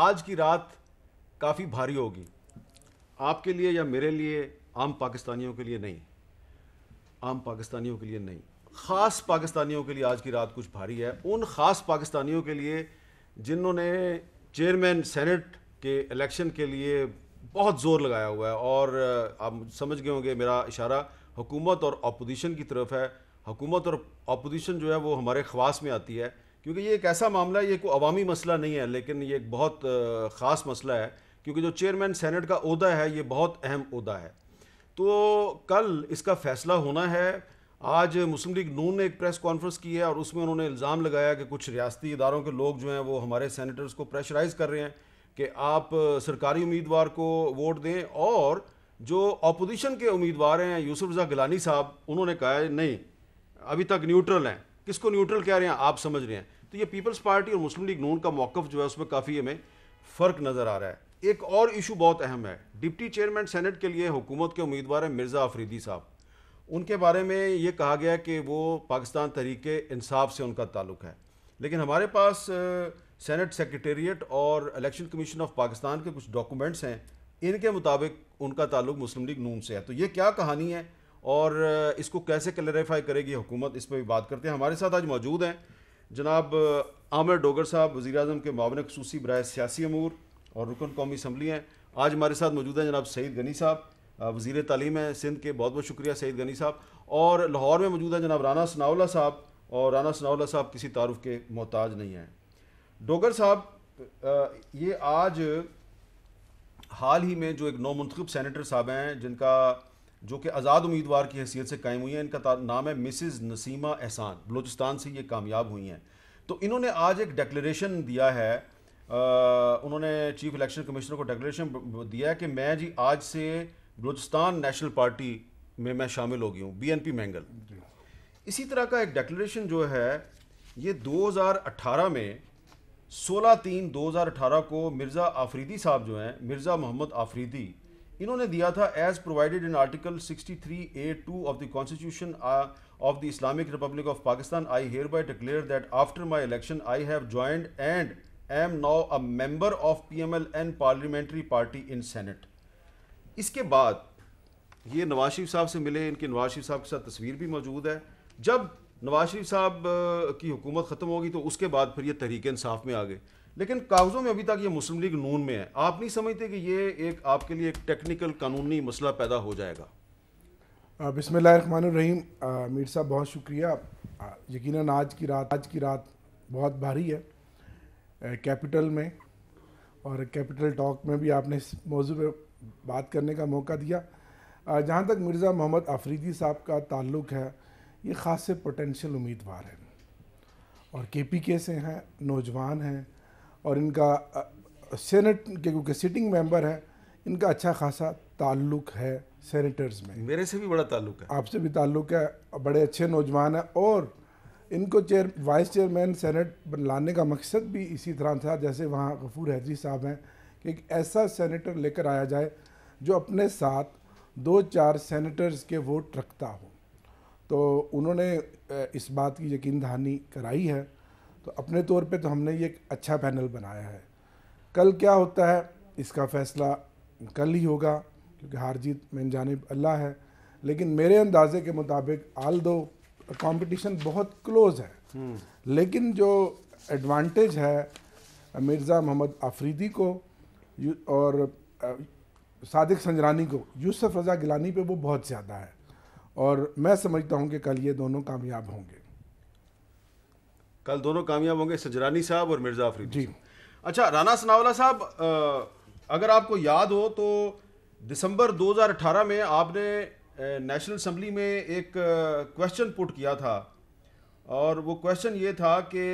आज की रात काफ़ी भारी होगी आपके लिए या मेरे लिए आम पाकिस्तानियों के लिए नहीं आम पाकिस्तानियों के लिए नहीं ख़ास पाकिस्तानियों के लिए आज की रात कुछ भारी है उन ख़ास पाकिस्तानियों के लिए जिन्होंने चेयरमैन सेनेट के इलेक्शन के लिए बहुत ज़ोर लगाया हुआ है और आप समझ गए होंगे मेरा इशारा हुकूमत और अपोजिशन की तरफ है हुकूमत और अपोजिशन जो है वो हमारे खवास में आती है क्योंकि ये एक ऐसा मामला है ये कोई अवामी मसला नहीं है लेकिन ये एक बहुत ख़ास मसला है क्योंकि जो चेयरमैन सेनेट का अहदा है ये बहुत अहम अहदा है तो कल इसका फ़ैसला होना है आज मुस्लिम लीग नून ने एक प्रेस कॉन्फ्रेंस की है और उसमें उन्होंने इल्ज़ाम लगाया कि कुछ रियासती इदारों के लोग जो हैं वो हमारे सैनिटर्स को प्रेशराइज कर रहे हैं कि आप सरकारी उम्मीदवार को वोट दें और जो अपोजिशन के उम्मीदवार हैं यूसुफ रजा गिलानी साहब उन्होंने कहा है नहीं अभी तक न्यूट्रल हैं किसको न्यूट्रल कह रहे हैं आप समझ रहे हैं तो ये पीपल्स पार्टी और मुस्लिम लीग नून का मौक़ जो है उसमें काफ़ी हमें फ़र्क नज़र आ रहा है एक और इशू बहुत अहम है डिप्टी चेयरमैन सेनेट के लिए हुकूमत के उम्मीदवार हैं मिर्ज़ा आफरीदी साहब उनके बारे में ये कहा गया कि वो पाकिस्तान तरीके इंसाफ से उनका ताल्लुक है लेकिन हमारे पास सेनेट सेक्रटेरिएट और इलेक्शन कमीशन ऑफ पाकिस्तान के कुछ डॉक्यूमेंट्स हैं इनके मुताबिक उनका ताल्लुक मुस्लिम लीग नून से है तो ये क्या कहानी है और इसको कैसे क्लैरिफाई करेगी हुकूमत इस पर भी बात करते हैं हमारे साथ आज मौजूद हैं जनाब आमिर डोगर साहब वज़ी अजम के मावन खसूसी बरए सियासी अमूर और रुकन कौमी असम्बली हैं आज हमारे साथ मौजूद हैं जनाब सईद गनी साहब वज़ी तलीम हैं सिंध के बहुत बहुत शुक्रिया सईद गनी साहब और लाहौर में मौजूद हैं जनाब राना सनावला साहब और राना सनावला साहब किसी तारुफ के मोहताज नहीं हैं डोगर साहब ये आज हाल ही में जो एक नौ सैनिटर साहब हैं जिनका जो कि आज़ाद उम्मीदवार की हैसियत से कायम हुई हैं इनका नाम है मिसिज़ नसीमा एहसान बलूचिस्तान से ये कामयाब हुई हैं तो इन्होंने आज एक डेक्लेशन दिया है आ, उन्होंने चीफ इलेक्शन कमिश्नर को डेक्लेशन दिया है कि मैं जी आज से बलूचिस्तान नेशनल पार्टी में मैं शामिल हो गई हूँ बी एन पी मैंगल इसी तरह का एक डेक्लेशन जो है ये 2018 में 16 तीन 2018 को मिर्ज़ा आफरीदी साहब जो हैं मिर्ज़ा मोहम्मद आफरीदी इन्होंने दिया था as provided in article 63 A two of the constitution of the Islamic republic of Pakistan I hereby declare that after my election I have joined and I am now a member of P M L and parliamentary party in senate इसके बाद ये नवाज शरीफ साहब से मिले इनके नवाज शरीफ साहब के साथ तस्वीर भी मौजूद है जब नवाज शरीफ साहब uh, की हुकूमत ख़त्म होगी तो उसके बाद फिर ये तहरीक इंसाफ में आ गए लेकिन कागज़ों में अभी तक ये मुस्लिम लीग नून में है आप नहीं समझते कि ये एक आपके लिए एक टेक्निकल कानूनी मसला पैदा हो जाएगा बिसमान रहीम मीर साहब बहुत शुक्रिया यकीन आज की रात आज की रात बहुत भारी है कैपिटल में और कैपिटल टॉक में भी आपने इस मौजू पर बात करने का मौका दिया जहाँ तक मिर्ज़ा मोहम्मद आफरीदी साहब का ताल्लुक़ है ये ख़ास से पोटेंशियल उम्मीदवार हैं और के पी के से हैं नौजवान हैं और इनका सेनेट के क्योंकि सिटिंग मेंबर है इनका अच्छा खासा ताल्लुक है सेनेटर्स में मेरे से भी बड़ा ताल्लुक है आपसे भी ताल्लुक है बड़े अच्छे नौजवान हैं और इनको चेयर वाइस चेयरमैन सेनेट लाने का मकसद भी इसी तरह था जैसे वहाँ गफूर हैदरी साहब हैं कि एक ऐसा सेनेटर लेकर आया जाए जो अपने साथ दो चार सेनेटर्स के वोट रखता हो तो उन्होंने इस बात की यकीन दहानी कराई है तो अपने तौर पे तो हमने ये एक अच्छा पैनल बनाया है कल क्या होता है इसका फैसला कल ही होगा क्योंकि हार जीत मेन जानब अल्लाह है लेकिन मेरे अंदाजे के मुताबिक आल दो कॉम्पिटिशन बहुत क्लोज है हम्म। लेकिन जो एडवांटेज है मिर्ज़ा मोहम्मद आफरीदी को और सादिक संजरानी को यूसफ रज़ा गिलानी पे वो बहुत ज़्यादा है और मैं समझता हूँ कि कल ये दोनों कामयाब होंगे कल दोनों कामयाब होंगे सजरानी साहब और मिर्जा आफरीदी जी अच्छा राना सनावला साहब अगर आपको याद हो तो दिसंबर 2018 में आपने नेशनल असम्बली में एक क्वेश्चन पुट किया था और वो क्वेश्चन ये था कि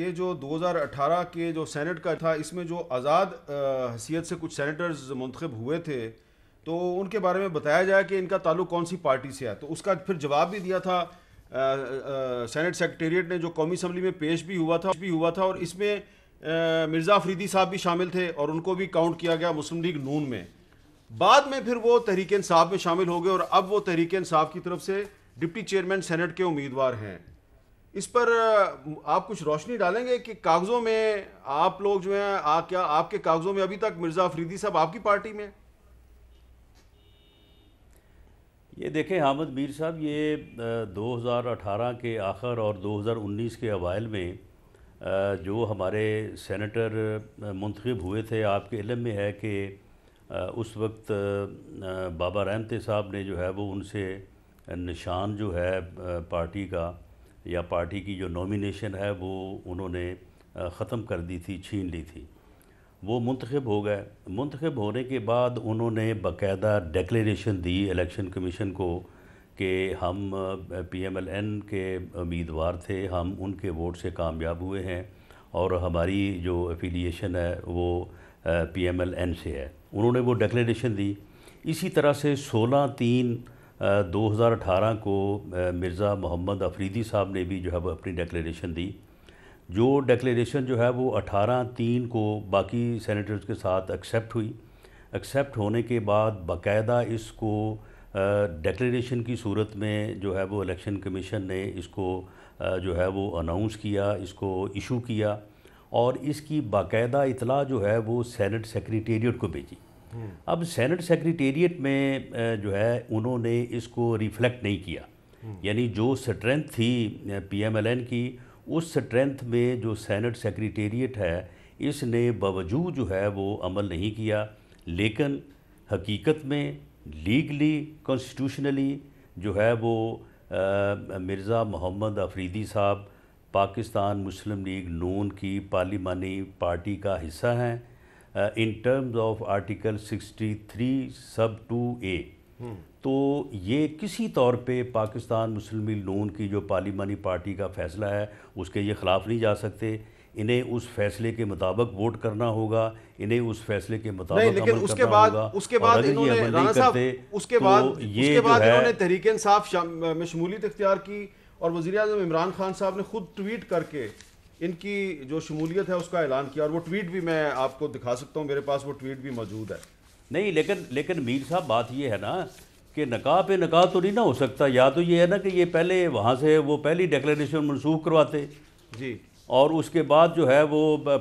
ये जो 2018 के जो सेनेट का था इसमें जो आज़ाद हैसियत से कुछ सेनेटर्स मंतखब हुए थे तो उनके बारे में बताया जाए कि इनका ताल्लुक कौन सी पार्टी से है तो उसका फिर जवाब भी दिया था सेनेट सेक्रेटेरिएट ने जो कौमी असम्बली में पेश भी हुआ था भी हुआ था और इसमें मिर्ज़ा अफरीदी साहब भी शामिल थे और उनको भी काउंट किया गया मुस्लिम लीग नून में बाद में फिर वो तहरीक साहब में शामिल हो गए और अब वो तहरीक साहब की तरफ से डिप्टी चेयरमैन सेनेट के उम्मीदवार हैं इस पर आप कुछ रोशनी डालेंगे कि कागज़ों में आप लोग जो हैं क्या आपके कागज़ों में अभी तक मिर्ज़ा अफरीदी साहब आपकी पार्टी में ये देखें हामद मीर साहब ये 2018 के आखिर और 2019 के अवाइल में जो हमारे सेनेटर मुंतखब हुए थे आपके इलम में है कि उस वक्त बाबा रहमते साहब ने जो है वो उनसे निशान जो है पार्टी का या पार्टी की जो नॉमिनेशन है वो उन्होंने ख़त्म कर दी थी छीन ली थी वो मंतखब हो गए मंतखब होने के बाद उन्होंने बाकायदा डेक्लेशन दी इलेक्शन कमीशन को कि हम पी एम एल एन के उम्मीदवार थे हम उनके वोट से कामयाब हुए हैं और हमारी जो एफिलिएशन है वो पी एम एल एन से है उन्होंने वो डेक्लेशन दी इसी तरह से सोलह तीन दो हज़ार अठारह को मिर्ज़ा मोहम्मद अफरीदी साहब ने भी जो है वो अपनी डेक्लेशन दी जो डेक्लेशन जो है वो 18 तीन को बाकी सेनेटर्स के साथ एक्सेप्ट हुई एक्सेप्ट होने के बाद बाकायदा इसको डेक्लेशन की सूरत में जो है वो इलेक्शन कमीशन ने इसको जो है वो अनाउंस किया इसको इशू किया और इसकी बाकायदा इतला जो है वो सेनेट सेक्रेटेरिएट को भेजी हम्म। अब सेनेट सेक्रटेरिएट में जो है उन्होंने इसको रिफ्लेक्ट नहीं किया हम्म। यानी जो स्ट्रेंथ थी पीएमएलएन की उस स्ट्रेंथ में जो सैनट सेक्रेटेरिएट है इसने बावजूद जो है वो अमल नहीं किया लेकिन हकीकत में लीगली कॉन्स्टिट्यूशनली जो है वो मिर्ज़ा मोहम्मद अफरीदी साहब पाकिस्तान मुस्लिम लीग नून की पार्लिमानी पार्टी का हिस्सा हैं इन टर्म्स ऑफ आर्टिकल 63 सब टू ए तो ये किसी तौर पे पाकिस्तान मुस्लिम नून की जो पार्लिमानी पार्टी का फ़ैसला है उसके ये ख़िलाफ़ नहीं जा सकते इन्हें उस फैसले के मुताबिक वोट करना होगा इन्हें उस फैसले के मुताबिक लेकिन उसके बाद उसके बाद इन्होंने उसके तो बाद ये इन्होंने तहरीक इंसाफ में शमूलियत इख्तियार की और वजी अजम इमरान खान साहब ने खुद ट्वीट करके इनकी जो शमूलियत है उसका ऐलान किया और वो ट्वीट भी मैं आपको दिखा सकता हूँ मेरे पास वो ट्वीट भी मौजूद है नहीं लेकिन लेकिन मीर साहब बात ये है ना कि नकाह पे नकाह तो नहीं ना हो सकता या तो ये है ना कि ये पहले वहाँ से वो पहली डिक्लेरेशन मनसूख करवाते जी और उसके बाद जो है वो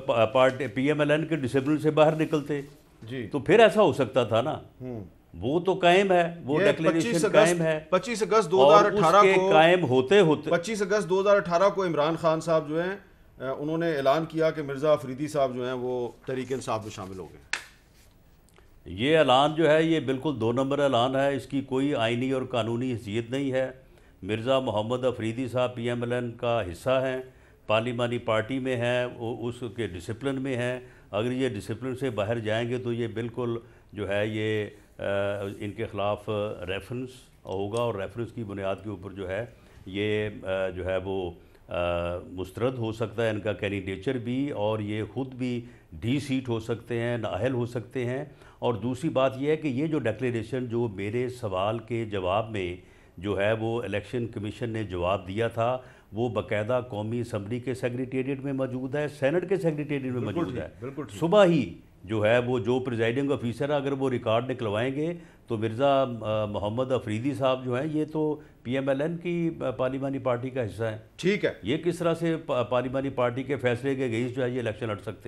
part P M L N के डिसिप्लिन से बाहर निकलते जी तो फिर ऐसा हो सकता था ना हम्म। वो तो कायम है वो डिक्लेरेशन कायम है पच्चीस अगस्त दो हजार अठारह कायम होते होते पच्चीस अगस्त दो हज़ार अठारह को इमरान खान साहब जो हैं उन्होंने ऐलान किया कि मिर्ज़ा अफरीदी साहब जो हैं वो तरीके इंसाफ में शामिल हो गए ये ऐलान जो है ये बिल्कुल दो नंबर ऐलान है इसकी कोई आइनी और कानूनी हैसियत नहीं है मिर्ज़ा मोहम्मद अफरीदी साहब पी एम एल एन का हिस्सा हैं पार्लिमानी पार्टी में हैं उसके डिसिप्लिन में हैं अगर ये डिसिप्लिन से बाहर जाएंगे तो ये बिल्कुल जो है ये आ, इनके ख़िलाफ़ रेफरेंस होगा और रेफरेंस की बुनियाद के ऊपर जो है ये आ, जो है वो मुस्तरद हो सकता है इनका कैंडिडेचर भी और ये ख़ुद भी डी सीट हो सकते हैं नाहल हो सकते हैं और दूसरी बात यह है कि ये जो डेक्लेशन जो मेरे सवाल के जवाब में जो है वो इलेक्शन कमीशन ने जवाब दिया था वो बकायदा कौमी असम्बली के सेक्रटेरिएट में मौजूद है सेनेट के सेक्रटेरिएट में मौजूद है सुबह ही जो है वो जो प्रिजाइडिंग ऑफिसर अगर वो रिकॉर्ड निकलवाएंगे तो मिर्ज़ा मोहम्मद अफरीदी साहब जो हैं ये तो पीएमएलएन की पार्लिमानी पार्टी का हिस्सा है ठीक है ये किस तरह से पार्लिमानी पार्टी के फैसले के अगेंस्ट जो है ये इलेक्शन लड़ सकते